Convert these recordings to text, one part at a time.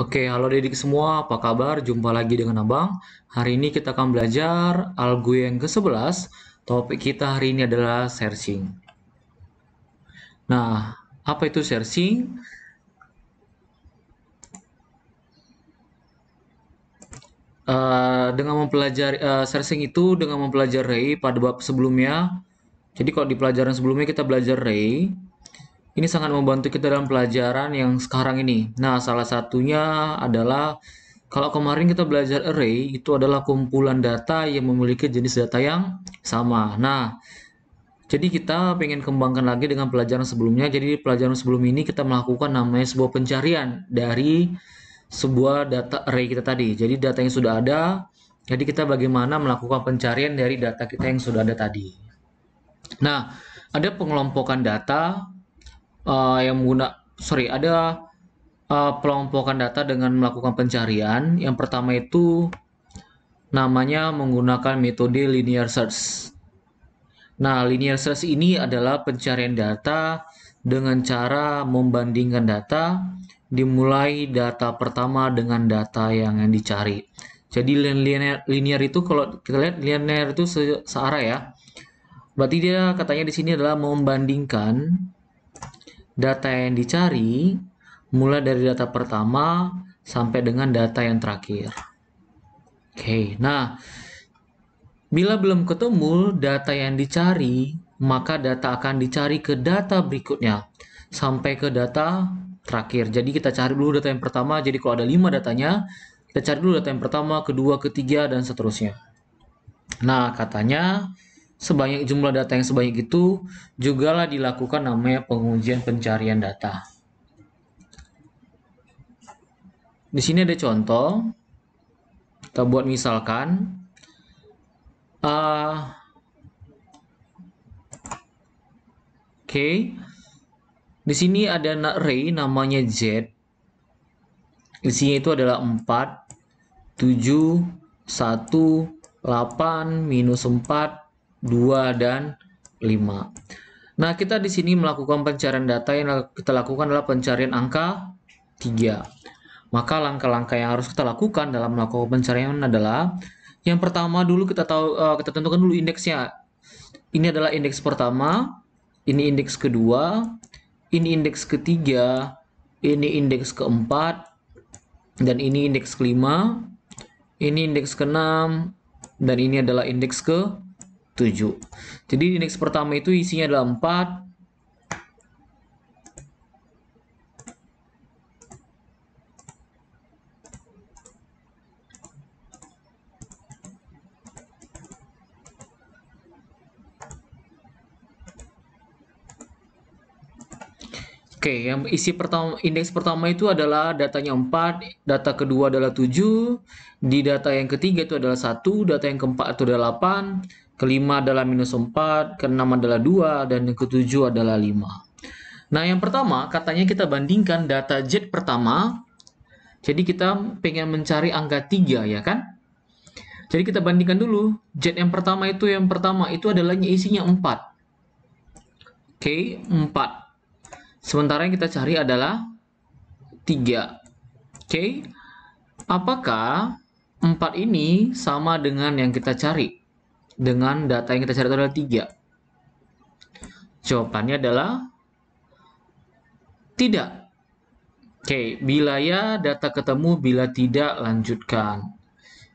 Oke, halo Dedik semua, apa kabar? Jumpa lagi dengan Abang. Hari ini kita akan belajar algo yang ke-11. Topik kita hari ini adalah searching. Nah, apa itu searching? Uh, dengan mempelajari uh, searching itu dengan mempelajari pada bab sebelumnya. Jadi kalau di pelajaran sebelumnya kita belajar ray. Ini sangat membantu kita dalam pelajaran yang sekarang ini. Nah, salah satunya adalah kalau kemarin kita belajar array, itu adalah kumpulan data yang memiliki jenis data yang sama. Nah, jadi kita pengen kembangkan lagi dengan pelajaran sebelumnya. Jadi pelajaran sebelum ini kita melakukan namanya sebuah pencarian dari sebuah data array kita tadi. Jadi data yang sudah ada, jadi kita bagaimana melakukan pencarian dari data kita yang sudah ada tadi. Nah, ada pengelompokan data, uh, yang menggunakan sorry ada uh, pelompokan data dengan melakukan pencarian. Yang pertama itu namanya menggunakan metode linear search. Nah, linear search ini adalah pencarian data dengan cara membandingkan data dimulai data pertama dengan data yang dicari. Jadi linear, linear itu kalau kita lihat linear itu se searah ya. Berarti dia katanya di sini adalah membandingkan data yang dicari mulai dari data pertama sampai dengan data yang terakhir. Oke, nah bila belum ketemu data yang dicari, maka data akan dicari ke data berikutnya sampai ke data terakhir. Jadi kita cari dulu data yang pertama. Jadi kalau ada 5 datanya, kita cari dulu data yang pertama, kedua, ketiga, dan seterusnya. Nah, katanya sebanyak jumlah data yang sebanyak itu jugalah dilakukan namanya pengujian pencarian data. Di sini ada contoh. Kita buat misalkan uh, oke. Okay. Di sini ada array namanya Z. Isinya itu adalah 4 7 1 8 minus 4 2, dan 5. Nah, kita di sini melakukan pencarian data yang kita lakukan adalah pencarian angka 3. Maka langkah-langkah yang harus kita lakukan dalam melakukan pencarian adalah yang pertama dulu kita tahu eh, kita tentukan dulu indeksnya. Ini adalah indeks pertama, ini indeks kedua, ini indeks ketiga, ini indeks keempat, dan ini indeks kelima, ini indeks keenam, dan ini adalah indeks ke 7. Jadi indeks pertama itu isinya adalah 4, Oke, okay, yang isi pertama indeks pertama itu adalah datanya 4, data kedua adalah 7, di data yang ketiga itu adalah 1, data yang keempat itu adalah 8, kelima adalah minus 4, keenam adalah 2, dan yang ketujuh adalah 5. Nah, yang pertama, katanya kita bandingkan data jet pertama. Jadi kita pengen mencari angka 3, ya kan? Jadi kita bandingkan dulu. Jet yang pertama itu, yang pertama itu adalah isinya 4. Oke, okay, 4. Sementara yang kita cari adalah 3. Oke, apakah 4 ini sama dengan yang kita cari? dengan data yang kita cari itu adalah 3? Jawabannya adalah tidak. Oke, okay, bila ya data ketemu, bila tidak lanjutkan.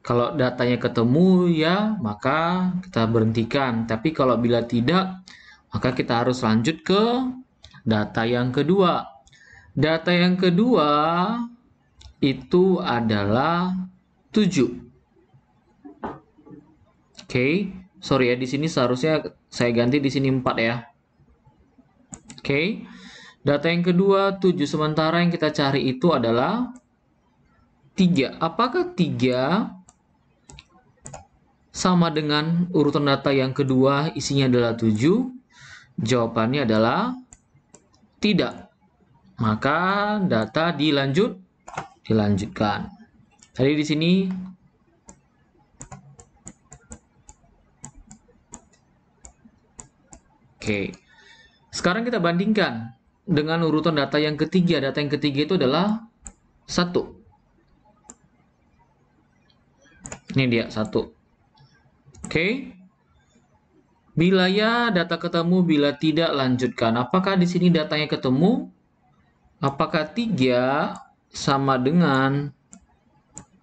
Kalau datanya ketemu ya, maka kita berhentikan. Tapi kalau bila tidak, maka kita harus lanjut ke data yang kedua. Data yang kedua itu adalah 7 okay. sorry ya di sini seharusnya saya ganti di sini 4 ya. Oke. Okay. Data yang kedua, 7 sementara yang kita cari itu adalah 3. Apakah 3 sama dengan urutan data yang kedua isinya adalah 7? Jawabannya adalah tidak. Maka data dilanjut dilanjutkan. Tadi di sini Oke. Sekarang kita bandingkan dengan urutan data yang ketiga. Data yang ketiga itu adalah satu. Ini dia satu. Oke. Bila ya data ketemu, bila tidak lanjutkan. Apakah di sini datanya ketemu? Apakah 3 sama dengan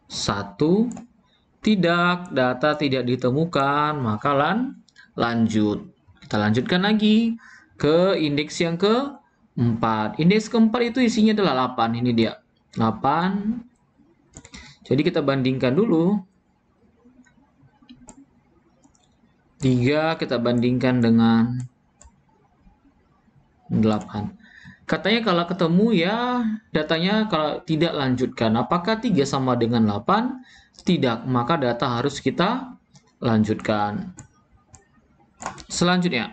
1? Tidak, data tidak ditemukan, maka lan, lanjut. Kita lanjutkan lagi ke indeks yang ke 4. Indeks keempat itu isinya adalah 8. Ini dia. 8. Jadi kita bandingkan dulu. 3 kita bandingkan dengan 8. Katanya kalau ketemu ya datanya kalau tidak lanjutkan. Apakah 3 sama dengan 8? Tidak, maka data harus kita lanjutkan. Selanjutnya,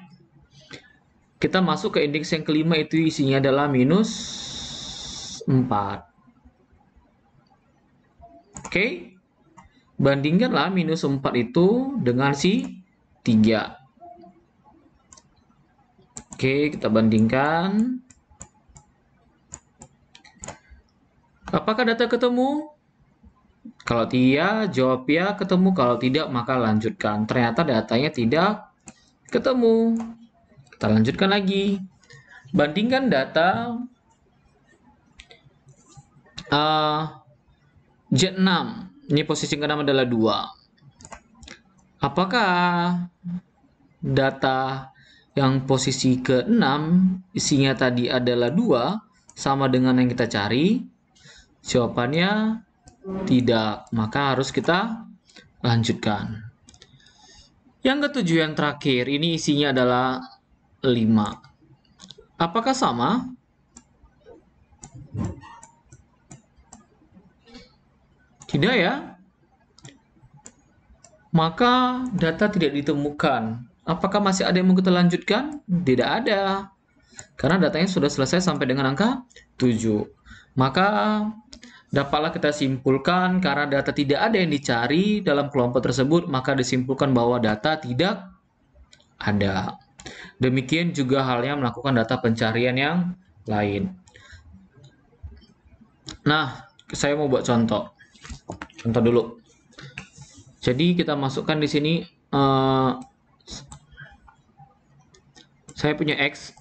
kita masuk ke indeks yang kelima itu isinya adalah minus 4. Oke? Bandingkanlah minus 4 itu dengan si 3. Oke, kita bandingkan. Apakah data ketemu? Kalau iya, jawab ya ketemu. Kalau tidak, maka lanjutkan. Ternyata datanya tidak ketemu. Kita lanjutkan lagi. Bandingkan data uh, Z6. Ini posisi ke-6 adalah 2. Apakah data yang posisi ke-6 isinya tadi adalah 2 sama dengan yang kita cari? Jawabannya tidak. Maka harus kita lanjutkan. Yang ketujuh yang terakhir, ini isinya adalah 5. Apakah sama? Tidak ya? Maka data tidak ditemukan. Apakah masih ada yang mau kita lanjutkan? Tidak ada. Karena datanya sudah selesai sampai dengan angka 7. Maka Dapatlah kita simpulkan karena data tidak ada yang dicari dalam kelompok tersebut, maka disimpulkan bahwa data tidak ada. Demikian juga halnya melakukan data pencarian yang lain. Nah, saya mau buat contoh. Contoh dulu. Jadi kita masukkan di sini uh, saya punya x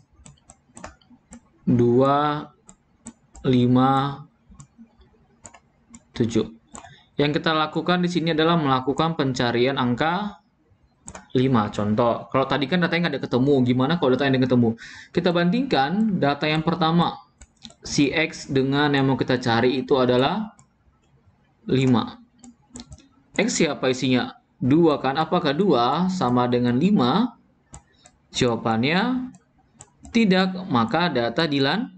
2 5 7. Yang kita lakukan di sini adalah melakukan pencarian angka 5. Contoh, kalau tadi kan datanya nggak ada ketemu, gimana kalau datanya ada ketemu? Kita bandingkan data yang pertama, si X dengan yang mau kita cari itu adalah 5. X siapa isinya? 2 kan? Apakah 2 sama dengan 5? Jawabannya tidak, maka data dilan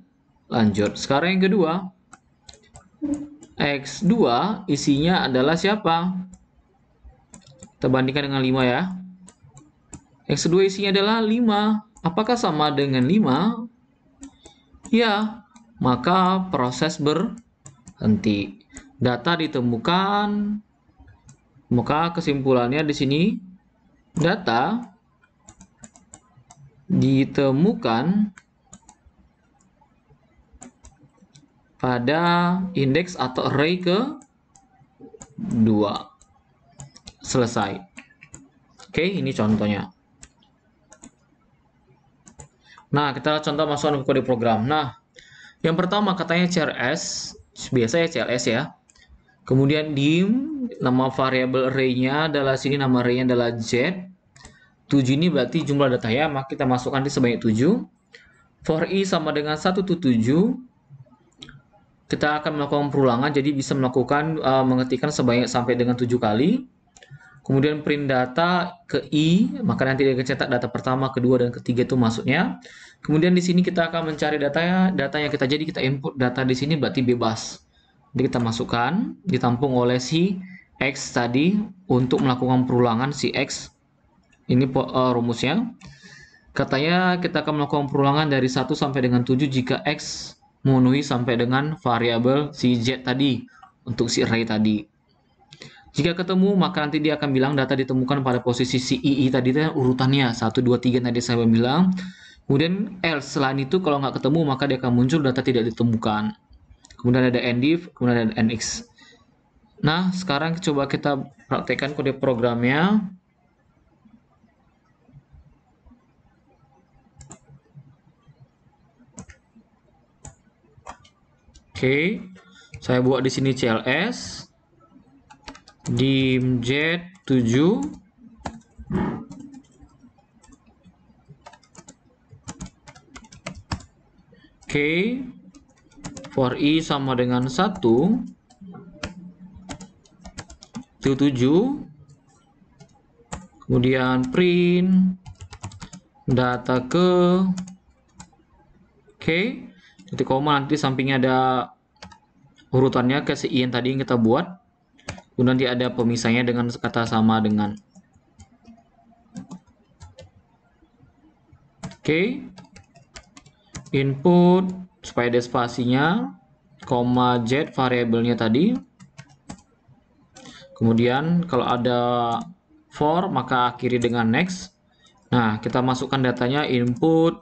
lanjut. Sekarang yang kedua, X2 isinya adalah siapa? Kita bandingkan dengan 5 ya. X2 isinya adalah 5. Apakah sama dengan 5? Ya, maka proses berhenti. Data ditemukan, maka kesimpulannya di sini data ditemukan pada indeks atau array ke 2. Selesai. Oke, ini contohnya. Nah, kita contoh masukkan kode program. Nah, yang pertama katanya CRS, biasanya CLS ya. Kemudian dim, nama variabel array-nya adalah sini nama array-nya adalah z. 7 ini berarti jumlah data ya, maka kita masukkan di sebanyak 7. For i sama dengan 1 to 7 kita akan melakukan perulangan jadi bisa melakukan uh, mengetikkan sebanyak sampai dengan tujuh kali kemudian print data ke i maka nanti dia cetak data pertama kedua dan ketiga itu masuknya kemudian di sini kita akan mencari datanya data yang kita jadi kita input data di sini berarti bebas jadi kita masukkan ditampung oleh si x tadi untuk melakukan perulangan si x ini uh, rumusnya katanya kita akan melakukan perulangan dari 1 sampai dengan 7 jika x memenuhi sampai dengan variabel si Z tadi untuk si array tadi. Jika ketemu, maka nanti dia akan bilang data ditemukan pada posisi si II tadi itu urutannya 1, 2, 3 tadi saya bilang. Kemudian else selain itu kalau nggak ketemu maka dia akan muncul data tidak ditemukan. Kemudian ada ndif, kemudian ada nx. Nah, sekarang coba kita praktekkan kode programnya. Oke. Saya buat di sini CLS dim Z7 Oke. For i sama dengan 1 Q7 kemudian print data ke oke okay. titik koma nanti sampingnya ada urutannya ke si in tadi yang kita buat kemudian nanti ada pemisahnya dengan kata sama dengan oke okay. input supaya ada spasinya koma z variabelnya tadi kemudian kalau ada for maka akhiri dengan next nah kita masukkan datanya input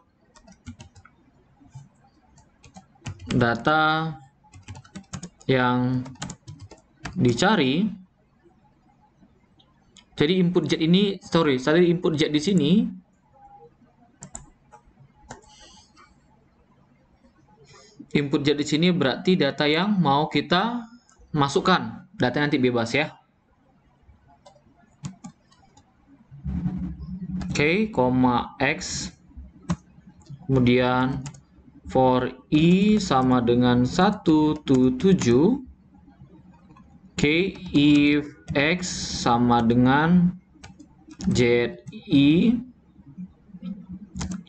data yang dicari. Jadi input jet ini, sorry, tadi input jet di sini input jet di sini berarti data yang mau kita masukkan. Data nanti bebas ya. Oke, okay, koma X. Kemudian for i sama dengan 1 to 7 K if X sama dengan Z I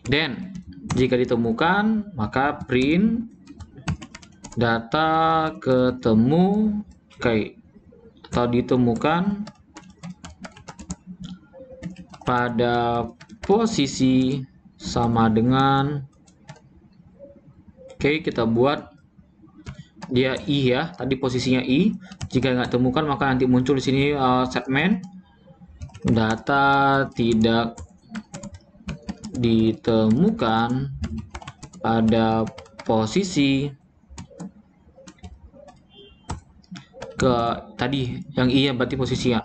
then jika ditemukan maka print data ketemu K atau ditemukan pada posisi sama dengan Oke, kita buat dia i ya. Tadi posisinya i. Jika nggak temukan maka nanti muncul di sini uh, eh, statement data tidak ditemukan pada posisi ke tadi yang i ya berarti posisinya.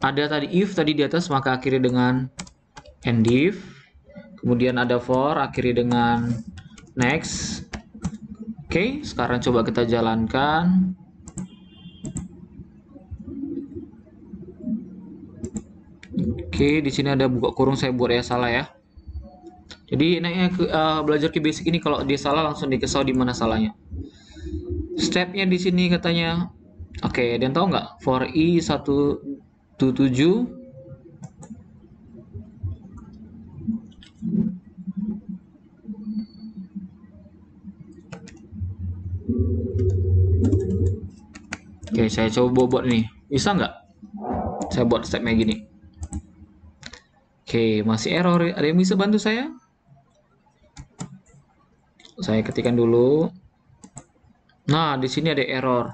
Ada tadi if tadi di atas maka akhiri dengan end if. Kemudian ada for akhiri dengan next Oke, sekarang coba kita jalankan. Oke, di sini ada buka kurung saya buat ya salah ya. Jadi enaknya uh, eh, belajar ke basic ini kalau dia salah langsung dikesau di mana salahnya. Stepnya di sini katanya. Oke, dan tahu nggak? For i e 127 Oke, saya coba buat ini Bisa nggak? Saya buat stepnya gini. Oke, masih error. Ada yang bisa bantu saya? Saya ketikkan dulu. Nah, di sini ada error.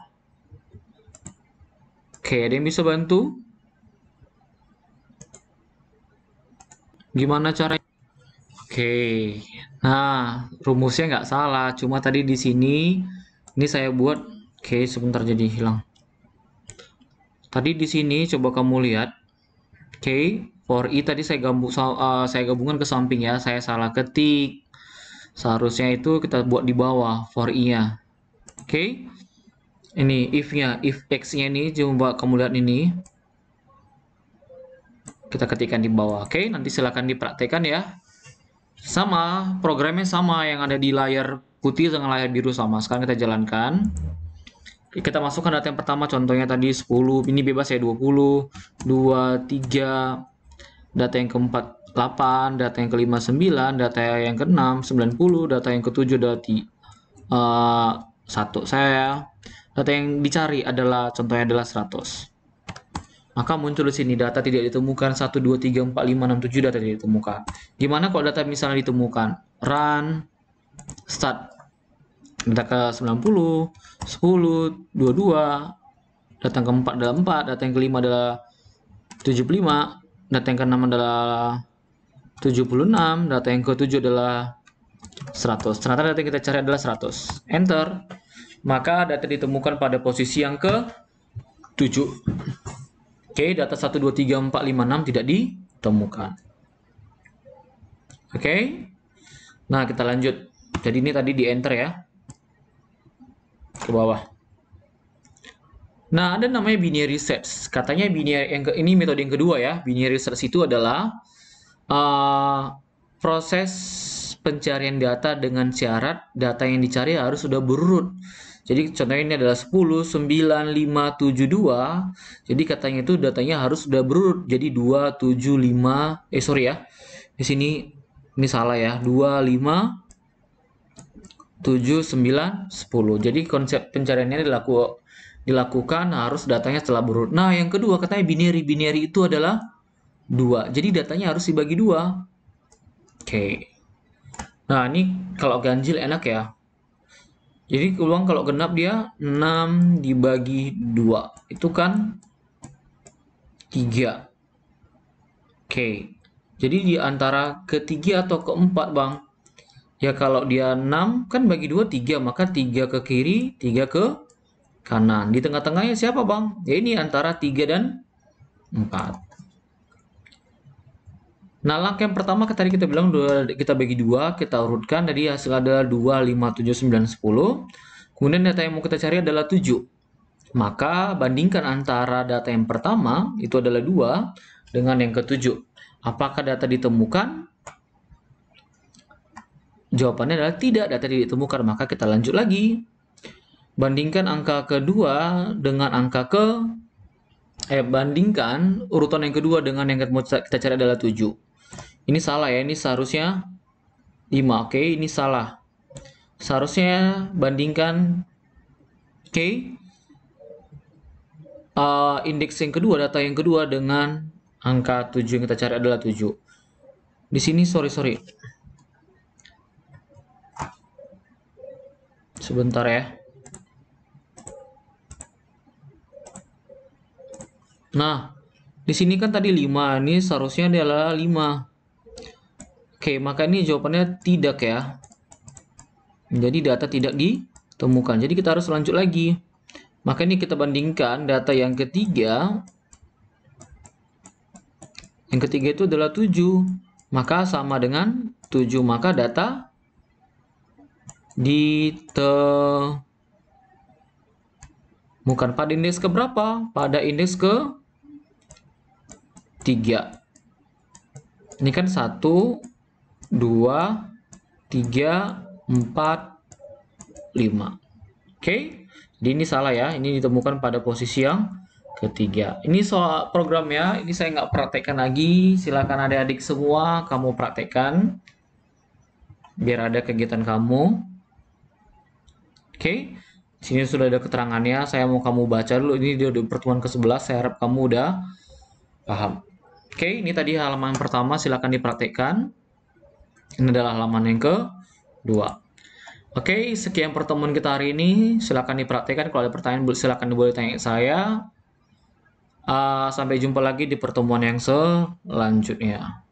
Oke, ada yang bisa bantu? Gimana caranya? Oke, nah rumusnya nggak salah, cuma tadi di sini ini saya buat. Oke, sebentar jadi hilang. Tadi di sini coba kamu lihat. Oke, for i tadi saya gabung uh, saya gabungkan ke samping ya. Saya salah ketik. Seharusnya itu kita buat di bawah for i-nya. Oke. Okay? Ini if-nya, if, x-nya ini coba kamu lihat ini. Kita ketikkan di bawah. Oke, okay? nanti silakan dipraktekkan ya. Sama, programnya sama yang ada di layar putih dengan layar biru sama. Sekarang kita jalankan kita masukkan data yang pertama contohnya tadi 10, ini bebas ya 20, 2, 3, data yang keempat 8, data yang kelima 9, data yang keenam 90, data yang ketujuh dati uh, eh, satu Saya data yang dicari adalah contohnya adalah 100. Maka muncul di sini data tidak ditemukan 1 2 3 4 5 6 7 data tidak ditemukan. Gimana kalau data misalnya ditemukan? Run start datang ke 90, 10, 22, datang ke 4 adalah 4, datang ke 5 adalah 75, datang ke 6 adalah 76, data yang ke-7 adalah 100. Ternyata data yang kita cari adalah 100. Enter. Maka data ditemukan pada posisi yang ke-7. Oke, okay, data 1, 2, 3, 4, 5, 6 tidak ditemukan. Oke. Okay? Nah, kita lanjut. Jadi ini tadi di enter ya ke bawah. Nah, ada namanya binary search. Katanya binary yang ke, ini metode yang kedua ya. Binary search itu adalah uh, proses pencarian data dengan syarat data yang dicari harus sudah berurut. Jadi contohnya ini adalah 10, 9, 5, 7, 2. Jadi katanya itu datanya harus sudah berurut. Jadi 2, 7, 5, eh sorry ya. Di sini ini salah ya. 2, 5, 7, 9, 10. Jadi konsep pencariannya dilaku, dilakukan harus datanya setelah berurut. Nah, yang kedua katanya binary. Binary itu adalah 2. Jadi datanya harus dibagi 2. Oke. Okay. Nah, ini kalau ganjil enak ya. Jadi uang kalau genap dia 6 dibagi 2. Itu kan 3. Oke. Okay. Jadi di antara ketiga atau keempat, Bang. Ya kalau dia 6 kan bagi 2 3 maka 3 ke kiri, 3 ke kanan. Di tengah-tengahnya siapa bang? Ya ini antara 3 dan 4. Nah langkah yang pertama tadi kita bilang kita bagi 2, kita urutkan tadi hasil ada 2, 5, 7, 9, 10. Kemudian data yang mau kita cari adalah 7. Maka bandingkan antara data yang pertama itu adalah 2 dengan yang ketujuh. Apakah data ditemukan? Jawabannya adalah tidak, data tidak ditemukan. Maka kita lanjut lagi. Bandingkan angka kedua dengan angka ke eh bandingkan urutan yang kedua dengan yang kita cari adalah 7. Ini salah ya, ini seharusnya 5. Oke, ini salah. Seharusnya bandingkan Oke. Okay. Uh, eh, indeks yang kedua, data yang kedua dengan angka 7 yang kita cari adalah 7. Di sini sorry sorry, Sebentar ya. Nah, di sini kan tadi 5, ini seharusnya adalah 5. Oke, maka ini jawabannya tidak ya. Jadi data tidak ditemukan. Jadi kita harus lanjut lagi. Maka ini kita bandingkan data yang ketiga. Yang ketiga itu adalah 7. Maka sama dengan 7, maka data ditemukan pada indeks ke berapa? Pada indeks ke 3. Ini kan 1 2 3 4 5. Oke, okay? jadi ini salah ya. Ini ditemukan pada posisi yang ketiga. Ini soal program ya. Ini saya nggak praktekkan lagi. Silakan adik-adik semua kamu praktekkan biar ada kegiatan kamu. Oke. Okay? Sini sudah ada keterangannya. Saya mau kamu baca dulu. Ini dia di pertemuan ke-11. Saya harap kamu udah paham. Oke, okay, ini tadi halaman pertama. Silakan dipraktekkan. Ini adalah halaman yang ke kedua. Oke, okay, sekian pertemuan kita hari ini. Silakan dipraktekkan. Kalau ada pertanyaan, silakan boleh tanya saya. Uh, sampai jumpa lagi di pertemuan yang selanjutnya.